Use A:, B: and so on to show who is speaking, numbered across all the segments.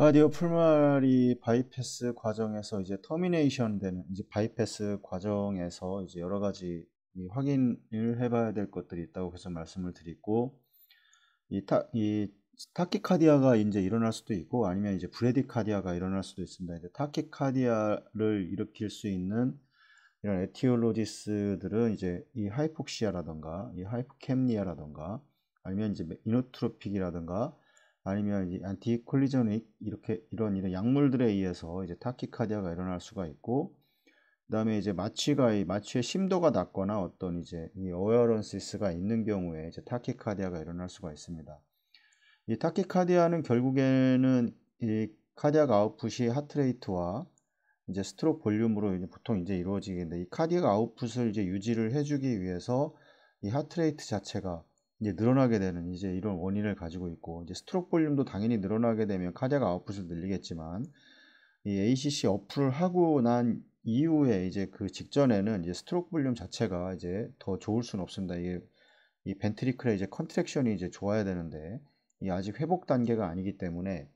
A: 가디오 풀마리 바이패스 과정에서 이제 터미네이션 되는 이제 바이패스 과정에서 이제 여러 가지 확인을 해봐야 될 것들이 있다고 해서 말씀을 드리고 이, 타, 이 타키카디아가 이제 일어날 수도 있고 아니면 이제 브레디카디아가 일어날 수도 있습니다. 이제 타키카디아를 일으킬 수 있는 이런 에티올로지스들은 이제 이 하이폭시아라던가 이 하이포캠니아라던가 아니면 이제 이노트로픽이라던가 아니면 이제 안티 콜리전이 이렇게 이런 이런 약물들에 의해서 이제 타키카디아가 일어날 수가 있고 그다음에 이제 마취가 마취의 심도가 낮거나 어떤 이제 이 어웨어런시스가 있는 경우에 이제 타키카디아가 일어날 수가 있습니다. 이 타키카디아는 결국에는 이 카디아가 아웃풋이 하트레이트와 이제 스트로크 볼륨으로 이제 보통 이제 이루어지는데 겠이 카디아가 아웃풋을 이제 유지를 해주기 위해서 이 하트레이트 자체가 이제 늘어나게 되는 이제 이런 원인을 가지고 있고 이제 스트록 볼륨도 당연히 늘어나게 되면 카디아가 아웃풋을 늘리겠지만 이 ACC 어플을 하고 난 이후에 이제 그 직전에는 이제 스트록 볼륨 자체가 이제 더 좋을 수는 없습니다. 이게 이 벤트리클의 이제 컨트랙션이 이제 좋아야 되는데 이 아직 회복 단계가 아니기 때문에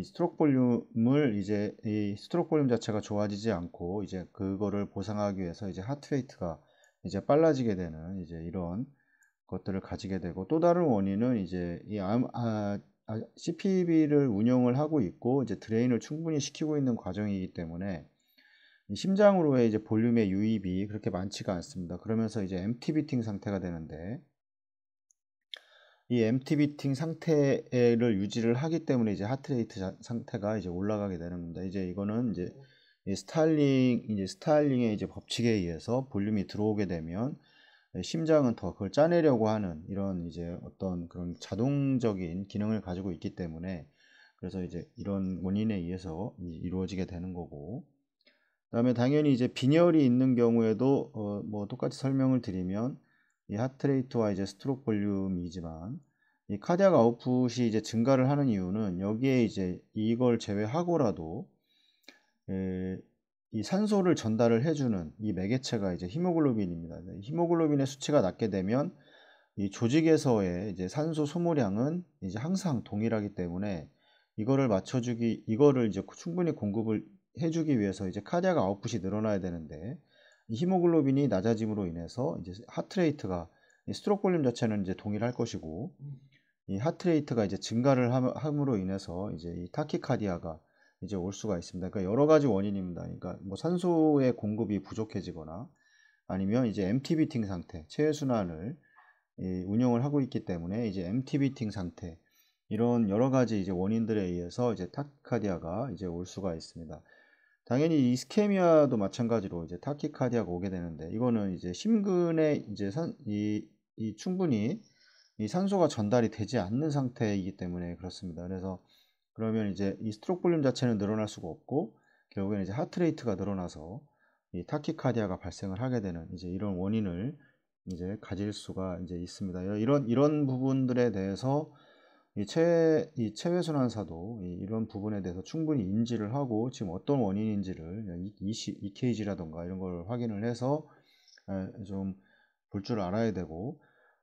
A: 이 스트록 볼륨을 이제 이 스트록 볼륨 자체가 좋아지지 않고 이제 그거를 보상하기 위해서 이제 하트레이트가 이제 빨라지게 되는 이제 이런 것들을 가지게 되고 또 다른 원인은 이제 이 아, 아, CPB를 운영을 하고 있고 이제 드레인을 충분히 시키고 있는 과정이기 때문에 심장으로의 이제 볼륨의 유입이 그렇게 많지가 않습니다. 그러면서 이제 MT 비팅 상태가 되는데 이 MT 비팅 상태를 유지를 하기 때문에 이제 하트레이트 상태가 이제 올라가게 되는 겁니다. 이제 이거는 이제 스타일링 이제 스타일링의 이제 법칙에 의해서 볼륨이 들어오게 되면 심장은 더 그걸 짜내려고 하는 이런 이제 어떤 그런 자동적인 기능을 가지고 있기 때문에 그래서 이제 이런 원인에 의해서 이루어지게 되는 거고 그 다음에 당연히 이제 빈혈이 있는 경우에도 어뭐 똑같이 설명을 드리면 이 하트레이트와 이제 스트록 볼륨이지만 이카디아가 아웃풋이 이제 증가를 하는 이유는 여기에 이제 이걸 제외하고라도 이 산소를 전달을 해주는 이 매개체가 이제 히모글로빈입니다. 히모글로빈의 수치가 낮게 되면 이 조직에서의 이제 산소 소모량은 이제 항상 동일하기 때문에 이거를 맞춰주기 이거를 이제 충분히 공급을 해주기 위해서 이제 카디아가 아웃풋이 늘어나야 되는데 이 히모글로빈이 낮아짐으로 인해서 이제 하트레이트가 스트로크 볼륨 자체는 이제 동일할 것이고 음. 이 하트레이트가 이제 증가를 함으로 인해서 이제 이 타키카디아가 이제 올 수가 있습니다. 그러니까 여러 가지 원인입니다. 그러니까 뭐 산소의 공급이 부족해지거나 아니면 이제 MTB팅 상태, 체외순환을 운영을 하고 있기 때문에 이제 MTB팅 상태 이런 여러 가지 이제 원인들에 의해서 이제 타키카디아가 이제 올 수가 있습니다. 당연히 이스케미아도 마찬가지로 이제 타키카디아가 오게 되는데 이거는 이제 심근에 이제 산, 이, 이 충분히 이 산소가 전달이 되지 않는 상태이기 때문에 그렇습니다. 그래서 그러면 이제 이 스트록 볼륨 자체는 늘어날 수가 없고 결국에는 이제 하트레이트가 늘어나서 이 타키카디아가 발생을 하게 되는 이제 이런 원인을 이제 가질 수가 이제 있습니다. 이런 이런 부분들에 대해서 이 체이 체외, 순환사도 이, 런 부분에 대해서 충분히 인지를 하고 지금 어떤 원인인지를 e 이지라던가 이런 걸 확인을 해서 좀 볼 줄 알아야 되고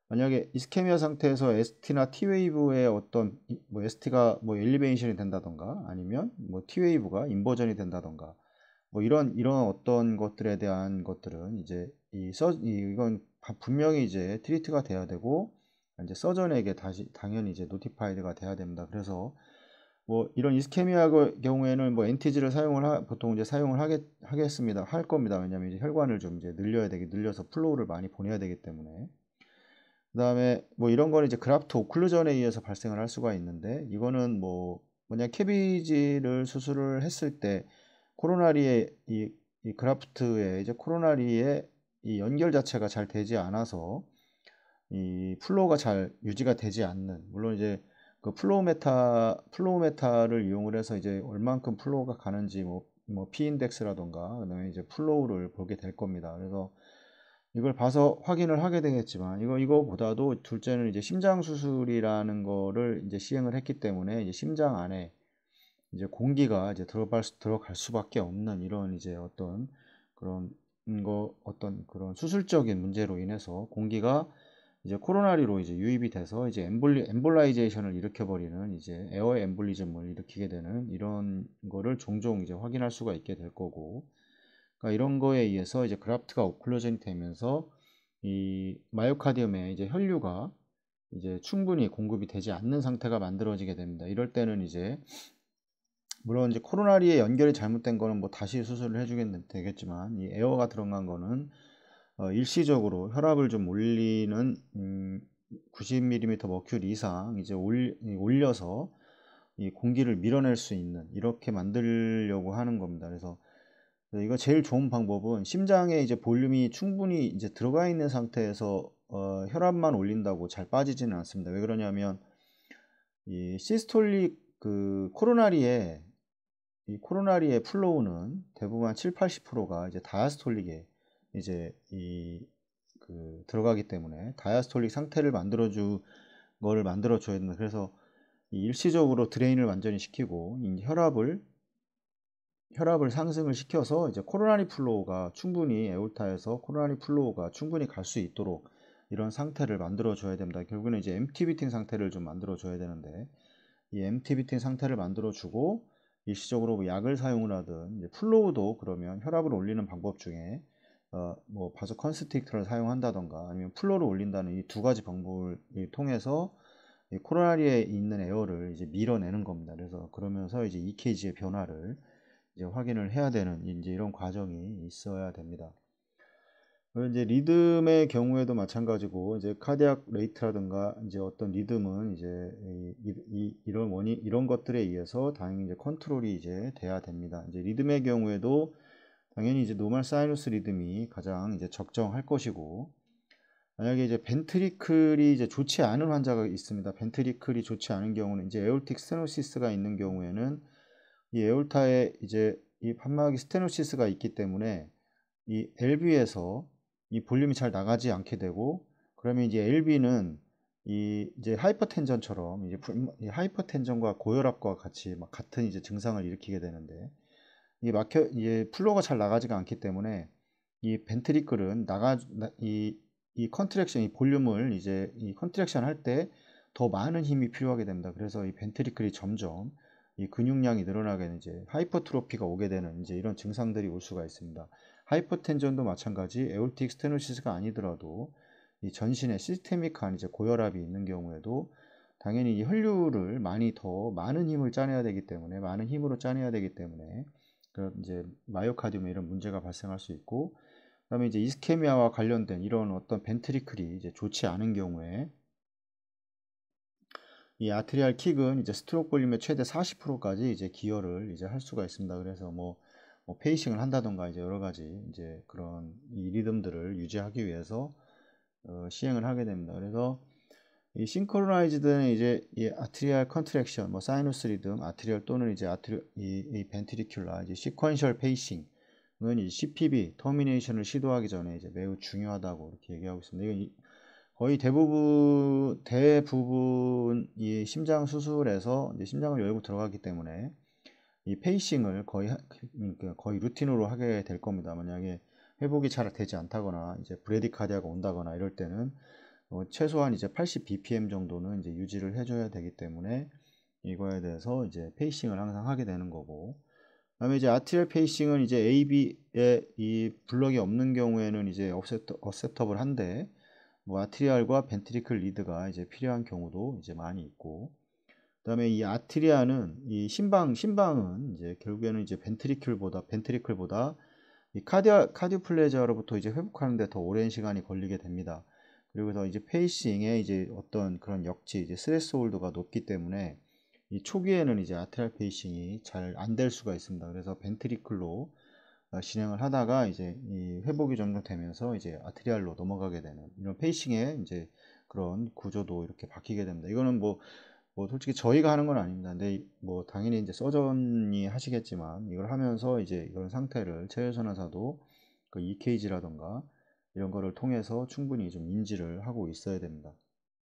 A: 만약에 이스케미아 상태에서 ST나 T웨이브의 어떤 뭐 ST가 뭐 엘리베이션이 된다던가 아니면 뭐 T웨이브가 인버전이 된다던가 뭐 이런 이런 어떤 것들에 대한 것들은 이제 이 서 이건 분명히 이제 트리트가 돼야 되고 이제 서전에게 다시 당연히 이제 노티파이드가 돼야 됩니다. 그래서 뭐 이런 이스케미아 경우에는 뭐 엔티지를 사용을 하, 보통 이제 사용을 하겠 하겠습니다. 할 겁니다. 왜냐하면 이제 혈관을 좀 이제 늘려야 되기 늘려서 플로우를 많이 보내야 되기 때문에 그 다음에 뭐 이런 거는 이제 그라프트 오클루전에 의해서 발생을 할 수가 있는데 이거는 뭐 뭐냐 케비지를 수술을 했을 때 코로나리의 이, 이 그라프트에 이제 코로나리의 이 연결 자체가 잘 되지 않아서 이 플로우가 잘 유지가 되지 않는 물론 이제 그 플로우 메타 플로우 메타를 이용을 해서 이제 얼만큼 플로우가 가는지 뭐, 뭐 P 인덱스라던가 그다음에 이제 플로우를 보게 될 겁니다. 그래서 이걸 봐서 확인을 하게 되겠지만 이거 이거보다도 둘째는 이제 심장 수술이라는 거를 이제 시행을 했기 때문에 이제 심장 안에 이제 공기가 이제 들어갈 수, 들어갈 수밖에 없는 이런 이제 어떤 그런 거 어떤 그런 수술적인 문제로 인해서 공기가 이제 코로나리로 이제 유입이 돼서 이제 엠블리 엠볼라이제이션을 일으켜 버리는 이제 에어 엠블리즘을 일으키게 되는 이런 거를 종종 이제 확인할 수가 있게 될 거고 그러니까 이런 거에 의해서 이제 그라프트가 오클루전이 되면서 이마이오카디움의 이제 혈류가 이제 충분히 공급이 되지 않는 상태가 만들어지게 됩니다. 이럴 때는 이제 물론 이제 코로나리에 연결이 잘못된 거는 뭐 다시 수술을 해주겠는 되겠지만 이 에어가 들어간 거는 어 일시적으로 혈압을 좀 올리는 음 90mm 머큐리 이상 이제 올려서 이 공기를 밀어낼 수 있는 이렇게 만들려고 하는 겁니다. 그래서 네, 이거 제일 좋은 방법은 심장에 이제 볼륨이 충분히 이제 들어가 있는 상태에서 어, 혈압만 올린다고 잘 빠지지는 않습니다. 왜 그러냐면 이 시스톨릭 그 코로나리에 이 코로나리의 플로우는 대부분 7, 80%가 이제 다이아스톨릭에 이제 이 그 들어가기 때문에 다이아스톨릭 상태를 만들어 주 거를 만들어 줘야 된다. 그래서 일시적으로 드레인을 완전히 시키고 혈압을 혈압을 상승을 시켜서 이제 코로나리 플로우가 충분히 에올타에서 코로나리 플로우가 충분히 갈 수 있도록 이런 상태를 만들어 줘야 됩니다. 결국은 이제 MT 비팅 상태를 좀 만들어 줘야 되는데 이 MT 비팅 상태를 만들어 주고 일시적으로 뭐 약을 사용을 하든 플로우도 그러면 혈압을 올리는 방법 중에 어, 뭐 바소 컨스틱트를 사용한다던가 아니면 플로를 우 올린다는 이 두 가지 방법을 통해서 코로나리에 있는 에어를 이제 밀어내는 겁니다. 그래서 그러면서 이제 EKG의 변화를 확인을 해야 되는 이제 이런 과정이 있어야 됩니다. 그리고 이제 리듬의 경우에도 마찬가지고 이제 카디악 레이트라든가 이제 어떤 리듬은 이제 이, 이, 이런 원인 이런 것들에 의해서 당연히 이제 컨트롤이 이제 돼야 됩니다. 이제 리듬의 경우에도 당연히 이제 노멀 사이누스 리듬이 가장 이제 적정할 것이고 만약에 이제 벤트리클이 이제 좋지 않은 환자가 있습니다. 벤트리클이 좋지 않은 경우는 이제 에올틱 스테노시스가 있는 경우에는 이 에올타에 이제 이 판막이 스테노시스가 있기 때문에 이 LV에서 이 볼륨이 잘 나가지 않게 되고 그러면 이제 LV는 이 이제 하이퍼텐전처럼 이제 하이퍼텐전과 고혈압과 같이 막 같은 이제 증상을 일으키게 되는데 이게 막혀 이제 플로가 잘 나가지가 않기 때문에 이 벤트리클은 나가 이 이 컨트랙션 이 볼륨을 이제 이 컨트랙션 할 때 더 많은 힘이 필요하게 됩니다. 그래서 이 벤트리클이 점점 이 근육량이 늘어나게 이제 하이퍼트로피가 오게 되는 이제 이런 증상들이 올 수가 있습니다. 하이퍼텐전도 마찬가지 에올틱 스테노시스가 아니더라도 이 전신에 시스테믹한 이제 고혈압이 있는 경우에도 당연히 이 혈류를 많이 더 많은 힘을 짜내야 되기 때문에 많은 힘으로 짜내야 되기 때문에 그 이제 마 i 카디움에 이런 문제가 발생할 수 있고 그다음에 이제 이스케미아와 관련된 이런 어떤 벤트리클이 이제 좋지 않은 경우에 이 아트리알 킥은 이제 스트로크 볼륨의 최대 40%까지 이제 기여를 이제 할 수가 있습니다. 그래서 뭐, 뭐 페이싱을 한다던가 이제 여러 가지 이제 그런 이 리듬들을 유지하기 위해서 어, 시행을 하게 됩니다. 그래서 이 싱크로나이즈드는 이제 이 아트리알 컨트랙션, 뭐 사이누스 리듬, 아트리얼 또는 이제 아트리 이, 벤트리큘라, 이제 시퀀셜 페이싱은 이 CPB 터미네이션을 시도하기 전에 이제 매우 중요하다고 이렇게 얘기하고 있습니다. 이건 거의 대부분 대부분 이 심장 수술에서 심장을 열고 들어가기 때문에 이 페이싱을 거의 그러니까 거의 루틴으로 하게 될 겁니다. 만약에 회복이 잘 되지 않다거나 이제 브레디카디아가 온다거나 이럴 때는 어, 최소한 이제 80 bpm 정도는 이제 유지를 해줘야 되기 때문에 이거에 대해서 이제 페이싱을 항상 하게 되는 거고 그다음에 이제 아티렐 페이싱은 이제 AB에 이 블럭이 없는 경우에는 이제 어셉터, 어셉터블한데 뭐 아트리알과 벤트리클 리드가 이제 필요한 경우도 이제 많이 있고 그다음에 이 아트리아는 이 심방 심방은 이제 결국에는 이제 벤트리클보다 벤트리클보다 이 카디아 카디오플레저로부터 이제 회복하는데 더 오랜 시간이 걸리게 됩니다. 그리고서 이제 페이싱에 이제 어떤 그런 역치 이제 스트레스 홀드가 높기 때문에 이 초기에는 이제 아트리알 페이싱이 잘 안 될 수가 있습니다. 그래서 벤트리클로 진행을 어, 하다가 이제 이 회복이 점점 되면서 이제 아트리알로 넘어가게 되는 이런 페이싱의 이제 그런 구조도 이렇게 바뀌게 됩니다. 이거는 뭐, 뭐 솔직히 저희가 하는 건 아닙니다. 근데 뭐 당연히 이제 서전이 하시겠지만 이걸 하면서 이제 이런 상태를 체외선화사도 그 EKG라던가 이런 거를 통해서 충분히 좀 인지를 하고 있어야 됩니다.